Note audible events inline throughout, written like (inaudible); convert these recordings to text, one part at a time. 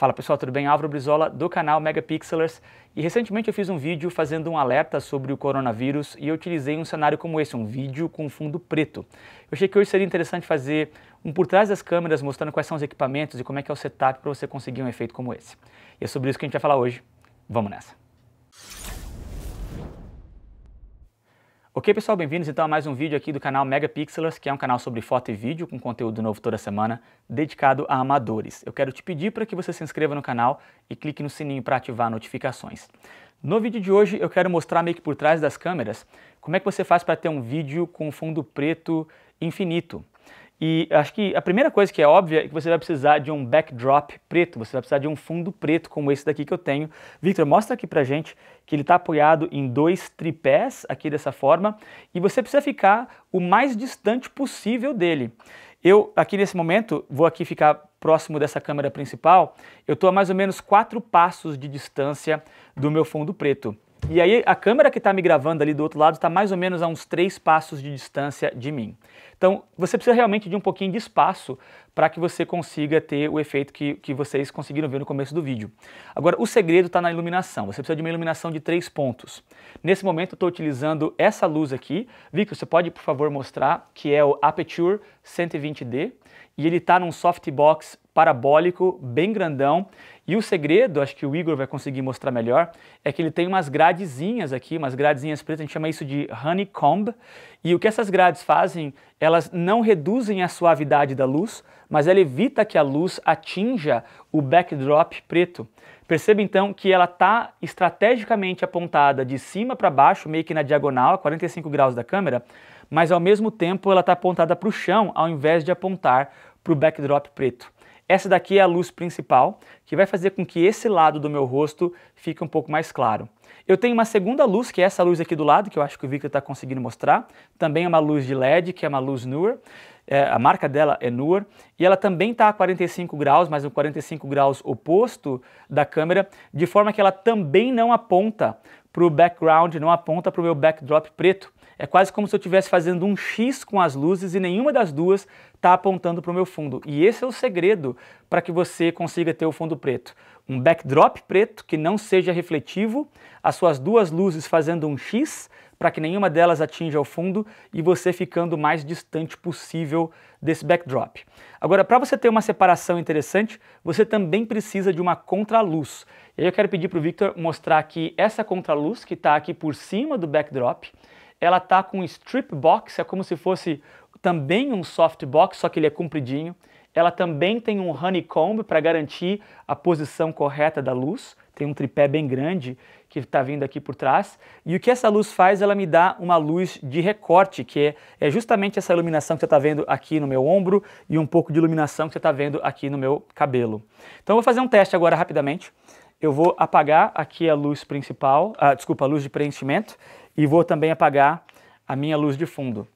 Fala pessoal, tudo bem? Álvaro Brizola do canal Megapixelers e recentemente eu fiz um vídeo fazendo um alerta sobre o coronavírus e eu utilizei um cenário como esse, um vídeo com fundo preto. Eu achei que hoje seria interessante fazer um por trás das câmeras mostrando quais são os equipamentos e como é que é o setup para você conseguir um efeito como esse. E é sobre isso que a gente vai falar hoje. Vamos nessa! Ok pessoal, bem-vindos então a mais um vídeo aqui do canal Megapixelers, que é um canal sobre foto e vídeo com conteúdo novo toda semana, dedicado a amadores. Eu quero te pedir para que você se inscreva no canal e clique no sininho para ativar notificações. No vídeo de hoje eu quero mostrar meio que por trás das câmeras como é que você faz para ter um vídeo com fundo preto infinito. E acho que a primeira coisa que é óbvia é que você vai precisar de um backdrop preto, você vai precisar de um fundo preto como esse daqui que eu tenho. Victor, mostra aqui pra gente que ele está apoiado em dois tripés aqui dessa forma e você precisa ficar o mais distante possível dele. Eu aqui nesse momento vou aqui ficar próximo dessa câmera principal, eu estou a mais ou menos quatro passos de distância do meu fundo preto. E aí a câmera que está me gravando ali do outro lado está mais ou menos a uns três passos de distância de mim. Então você precisa realmente de um pouquinho de espaço para que você consiga ter o efeito que, que vocês conseguiram ver no começo do vídeo. Agora, o segredo está na iluminação. Você precisa de uma iluminação de três pontos. Nesse momento, eu estou utilizando essa luz aqui. Victor, você pode, por favor, mostrar que é o Aperture 120D e ele está num softbox parabólico bem grandão. E o segredo, acho que o Igor vai conseguir mostrar melhor, é que ele tem umas gradezinhas aqui, umas gradezinhas pretas, a gente chama isso de honeycomb. E o que essas grades fazem, elas não reduzem a suavidade da luz, mas ela evita que a luz atinja o backdrop preto. Perceba então que ela está estrategicamente apontada de cima para baixo, meio que na diagonal, a 45 graus da câmera, mas ao mesmo tempo ela está apontada para o chão ao invés de apontar para o backdrop preto. Essa daqui é a luz principal, que vai fazer com que esse lado do meu rosto fique um pouco mais claro. Eu tenho uma segunda luz, que é essa luz aqui do lado, que eu acho que o Victor está conseguindo mostrar. Também é uma luz de LED, que é uma luz NUR é, a marca dela é Nuor, e ela também está a 45 graus, mas no 45 graus oposto da câmera, de forma que ela também não aponta para o background, não aponta para o meu backdrop preto. É quase como se eu estivesse fazendo um X com as luzes e nenhuma das duas está apontando para o meu fundo. E esse é o segredo para que você consiga ter o fundo preto. Um backdrop preto que não seja refletivo, as suas duas luzes fazendo um X para que nenhuma delas atinja o fundo e você ficando o mais distante possível desse backdrop. Agora, para você ter uma separação interessante, você também precisa de uma contraluz. E aí eu quero pedir para o Victor mostrar que essa contraluz, que está aqui por cima do backdrop, ela está com strip box, é como se fosse também um soft box, só que ele é compridinho. Ela também tem um honeycomb para garantir a posição correta da luz, tem um tripé bem grande que está vindo aqui por trás. E o que essa luz faz? Ela me dá uma luz de recorte, que é, justamente essa iluminação que você está vendo aqui no meu ombro e um pouco de iluminação que você está vendo aqui no meu cabelo. Então eu vou fazer um teste agora rapidamente. Eu vou apagar aqui a luz principal, ah, desculpa, a luz de preenchimento, e vou também apagar a minha luz de fundo.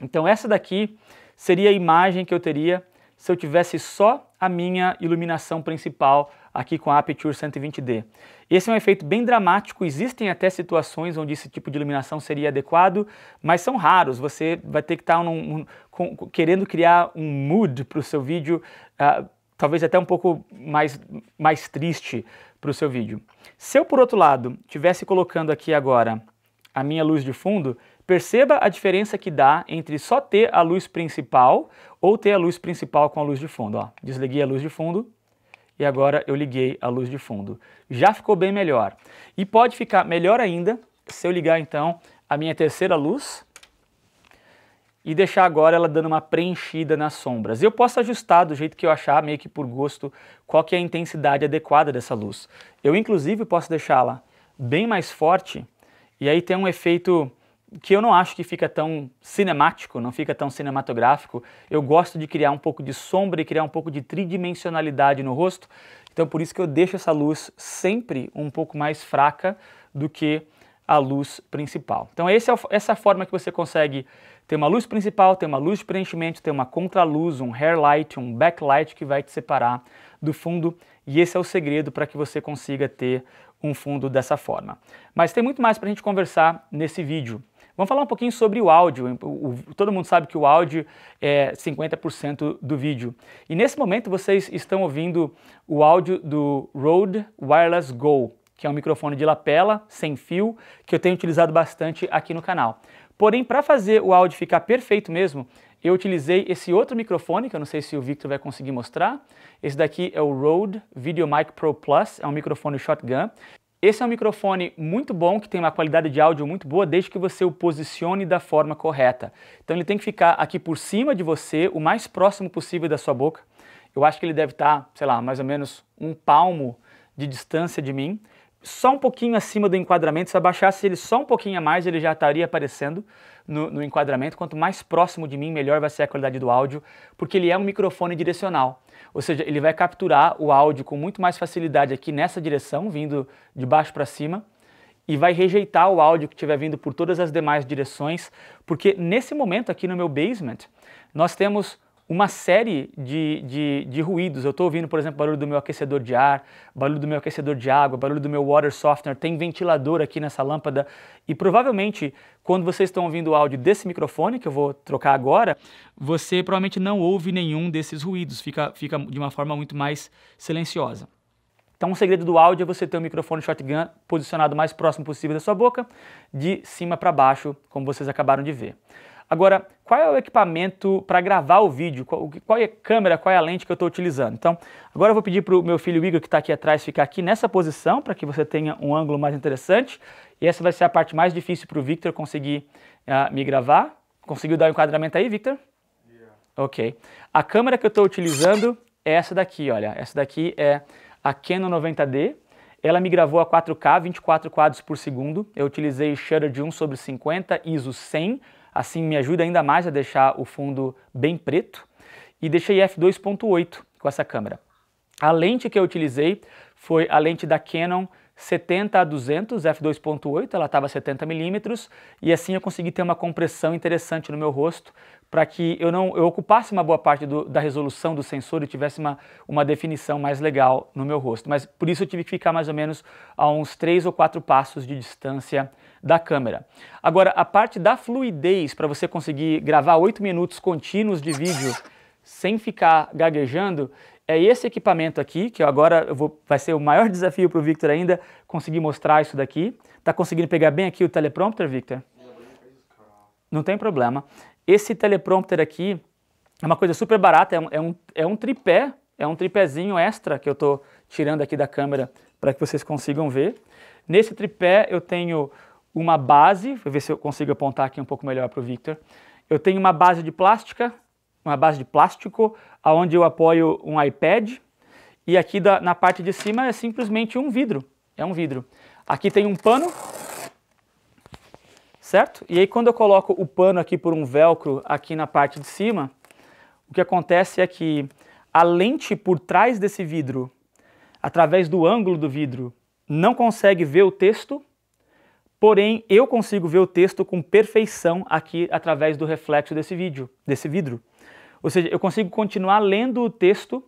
Então essa daqui seria a imagem que eu teria se eu tivesse só a minha iluminação principal aqui com a Aperture 120D. Esse é um efeito bem dramático, existem até situações onde esse tipo de iluminação seria adequado, mas são raros, você vai ter que estar tá num, um, com, querendo criar um mood para o seu vídeo, uh, talvez até um pouco mais, mais triste para o seu vídeo. Se eu, por outro lado, tivesse colocando aqui agora a minha luz de fundo, perceba a diferença que dá entre só ter a luz principal ou ter a luz principal com a luz de fundo. Ó, desliguei a luz de fundo e agora eu liguei a luz de fundo. Já ficou bem melhor. E pode ficar melhor ainda se eu ligar então a minha terceira luz e deixar agora ela dando uma preenchida nas sombras. Eu posso ajustar do jeito que eu achar, meio que por gosto, qual que é a intensidade adequada dessa luz. Eu inclusive posso deixá-la bem mais forte e aí tem um efeito que eu não acho que fica tão cinemático, não fica tão cinematográfico. Eu gosto de criar um pouco de sombra e criar um pouco de tridimensionalidade no rosto. Então por isso que eu deixo essa luz sempre um pouco mais fraca do que a luz principal. Então é essa forma que você consegue ter uma luz principal, ter uma luz de preenchimento, ter uma contraluz, um hair light, um backlight que vai te separar do fundo. E esse é o segredo para que você consiga ter um fundo dessa forma. Mas tem muito mais para a gente conversar nesse vídeo. Vamos falar um pouquinho sobre o áudio. O, o, todo mundo sabe que o áudio é 50% do vídeo. E nesse momento vocês estão ouvindo o áudio do Rode Wireless Go, que é um microfone de lapela, sem fio, que eu tenho utilizado bastante aqui no canal. Porém, para fazer o áudio ficar perfeito mesmo, eu utilizei esse outro microfone, que eu não sei se o Victor vai conseguir mostrar. Esse daqui é o Rode VideoMic Pro Plus, é um microfone shotgun. Esse é um microfone muito bom, que tem uma qualidade de áudio muito boa, desde que você o posicione da forma correta. Então ele tem que ficar aqui por cima de você, o mais próximo possível da sua boca. Eu acho que ele deve estar, sei lá, mais ou menos um palmo de distância de mim só um pouquinho acima do enquadramento, se abaixasse ele só um pouquinho a mais, ele já estaria aparecendo no, no, enquadramento. Quanto mais próximo de mim, melhor vai ser a qualidade do áudio, porque ele é um microfone direcional. Ou seja, ele vai capturar o áudio com muito mais facilidade aqui nessa direção, vindo de baixo para cima, e vai rejeitar o áudio que estiver vindo por todas as demais direções, porque nesse momento aqui no meu basement, nós temos uma série de, de, de ruídos. Eu estou ouvindo, por exemplo, barulho do meu aquecedor de ar, barulho do meu aquecedor de água, barulho do meu water softener, tem ventilador aqui nessa lâmpada. E provavelmente, quando vocês estão ouvindo o áudio desse microfone, que eu vou trocar agora, você provavelmente não ouve nenhum desses ruídos, fica, fica de uma forma muito mais silenciosa. Então, o um segredo do áudio é você ter o microfone shotgun posicionado o mais próximo possível da sua boca, de cima para baixo, como vocês acabaram de ver. Agora, qual é o equipamento para gravar o vídeo? Qual, qual, é a câmera, qual é a lente que eu estou utilizando? Então, agora eu vou pedir para o meu filho Igor, que está aqui atrás, ficar aqui nessa posição para que você tenha um ângulo mais interessante. E essa vai ser a parte mais difícil para o Victor conseguir uh, me gravar. Conseguiu dar o um enquadramento aí, Victor? Yeah. Ok. A câmera que eu estou utilizando é essa daqui, olha. Essa daqui é a Canon 90D. Ela me gravou a 4K, 24 quadros por segundo. Eu utilizei shutter de 1 sobre 50, ISO 100 assim me ajuda ainda mais a deixar o fundo bem preto. E deixei f2.8 com essa câmera. A lente que eu utilizei foi a lente da Canon 70 a 200 f2.8, ela estava 70 milímetros e assim eu consegui ter uma compressão interessante no meu rosto para que eu não eu ocupasse uma boa parte do, da resolução do sensor e tivesse uma, uma definição mais legal no meu rosto. Mas por isso eu tive que ficar mais ou menos a uns 3 ou 4 passos de distância da câmera. Agora, a parte da fluidez para você conseguir gravar 8 minutos contínuos de vídeo sem ficar gaguejando, é esse equipamento aqui, que agora vou, vai ser o maior (laughs) desafio para o Victor ainda, conseguir mostrar isso daqui. Tá conseguindo pegar bem aqui o teleprompter, Victor? Não tem problema. Esse teleprompter aqui é uma coisa super barata, é um, é um, é um tripé, é um tripézinho extra que eu estou tirando aqui da câmera para que vocês consigam ver. Nesse tripé eu tenho uma base, vou ver se eu consigo apontar aqui um pouco melhor para o Victor. Eu tenho uma base de plástica, uma base de plástico, onde eu apoio um iPad, e aqui da, na parte de cima é simplesmente um vidro, é um vidro. Aqui tem um pano, certo? E aí quando eu coloco o pano aqui por um velcro aqui na parte de cima, o que acontece é que a lente por trás desse vidro, através do ângulo do vidro, não consegue ver o texto, porém eu consigo ver o texto com perfeição aqui através do reflexo desse vídeo, desse vidro. Ou seja, eu consigo continuar lendo o texto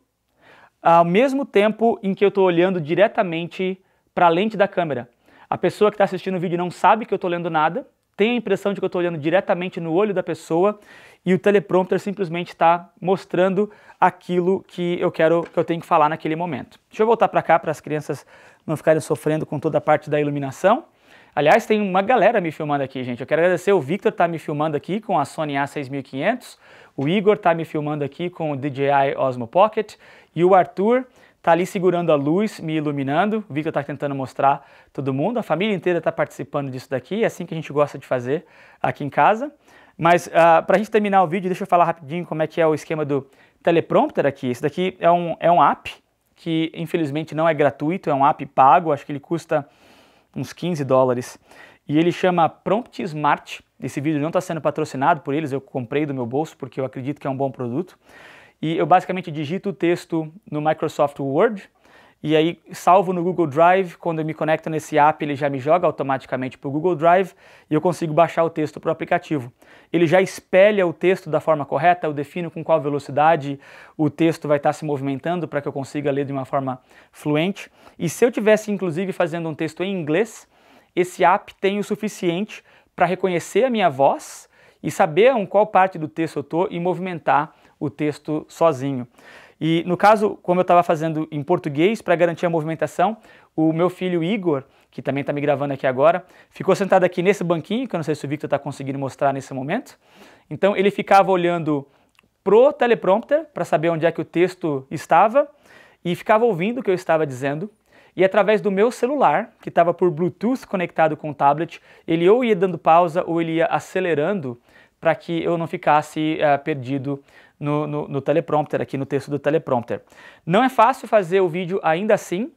ao mesmo tempo em que eu estou olhando diretamente para a lente da câmera. A pessoa que está assistindo o vídeo não sabe que eu estou lendo nada, tem a impressão de que eu estou olhando diretamente no olho da pessoa e o teleprompter simplesmente está mostrando aquilo que eu quero que eu tenho que falar naquele momento. Deixa eu voltar para cá para as crianças não ficarem sofrendo com toda a parte da iluminação. Aliás, tem uma galera me filmando aqui, gente. Eu quero agradecer. O Victor tá me filmando aqui com a Sony A6500. O Igor tá me filmando aqui com o DJI Osmo Pocket. E o Arthur tá ali segurando a luz, me iluminando. O Victor tá tentando mostrar todo mundo. A família inteira tá participando disso daqui. É assim que a gente gosta de fazer aqui em casa. Mas uh, ah, para a gente terminar o vídeo, deixa eu falar rapidinho como é que é o esquema do teleprompter aqui. Isso daqui é um, é um app que infelizmente não é gratuito, é um app pago, acho que ele custa uns 15 dólares. E ele chama Prompt Smart. Esse vídeo não está sendo patrocinado por eles, eu comprei do meu bolso porque eu acredito que é um bom produto. E eu basicamente digito o texto no Microsoft Word e aí salvo no Google Drive, quando eu me conecto nesse app, ele já me joga automaticamente para o Google Drive e eu consigo baixar o texto para o aplicativo. Ele já espelha o texto da forma correta, eu defino com qual velocidade o texto vai estar se movimentando para que eu consiga ler de uma forma fluente. E se eu tivesse inclusive fazendo um texto em inglês, esse app tem o suficiente para reconhecer a minha voz e saber em qual parte do texto eu estou e movimentar o texto sozinho. E no caso, como eu estava fazendo em português para garantir a movimentação, o meu filho Igor, que também está me gravando aqui agora, ficou sentado aqui nesse banquinho, que eu não sei se o Victor está conseguindo mostrar nesse momento. Então ele ficava olhando pro teleprompter para saber onde é que o texto estava e ficava ouvindo o que eu estava dizendo. E através do meu celular, que estava por Bluetooth conectado com o tablet, ele ou ia dando pausa ou ele ia acelerando para que eu não ficasse uh, perdido no, no, no teleprompter, aqui no texto do teleprompter. Não é fácil fazer o vídeo ainda assim,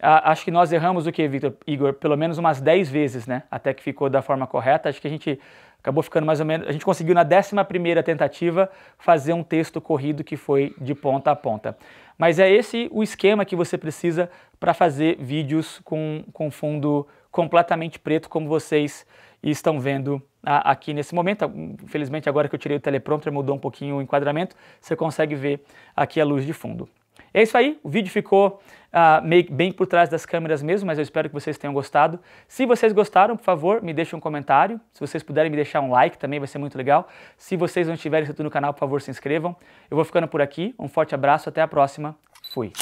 acho que nós erramos o que, Victor, Igor? Pelo menos umas 10 vezes, né? Até que ficou da forma correta. Acho que a gente acabou ficando mais ou menos. A gente conseguiu na 11 tentativa fazer um texto corrido que foi de ponta a ponta. Mas é esse o esquema que você precisa para fazer vídeos com, com fundo completamente preto, como vocês estão vendo aqui nesse momento. Infelizmente, agora que eu tirei o teleprompter, mudou um pouquinho o enquadramento, você consegue ver aqui a luz de fundo. É isso aí, o vídeo ficou uh, meio, bem por trás das câmeras mesmo, mas eu espero que vocês tenham gostado. Se vocês gostaram, por favor, me deixem um comentário. Se vocês puderem me deixar um like também, vai ser muito legal. Se vocês não estiverem inscritos no canal, por favor, se inscrevam. Eu vou ficando por aqui, um forte abraço, até a próxima. Fui!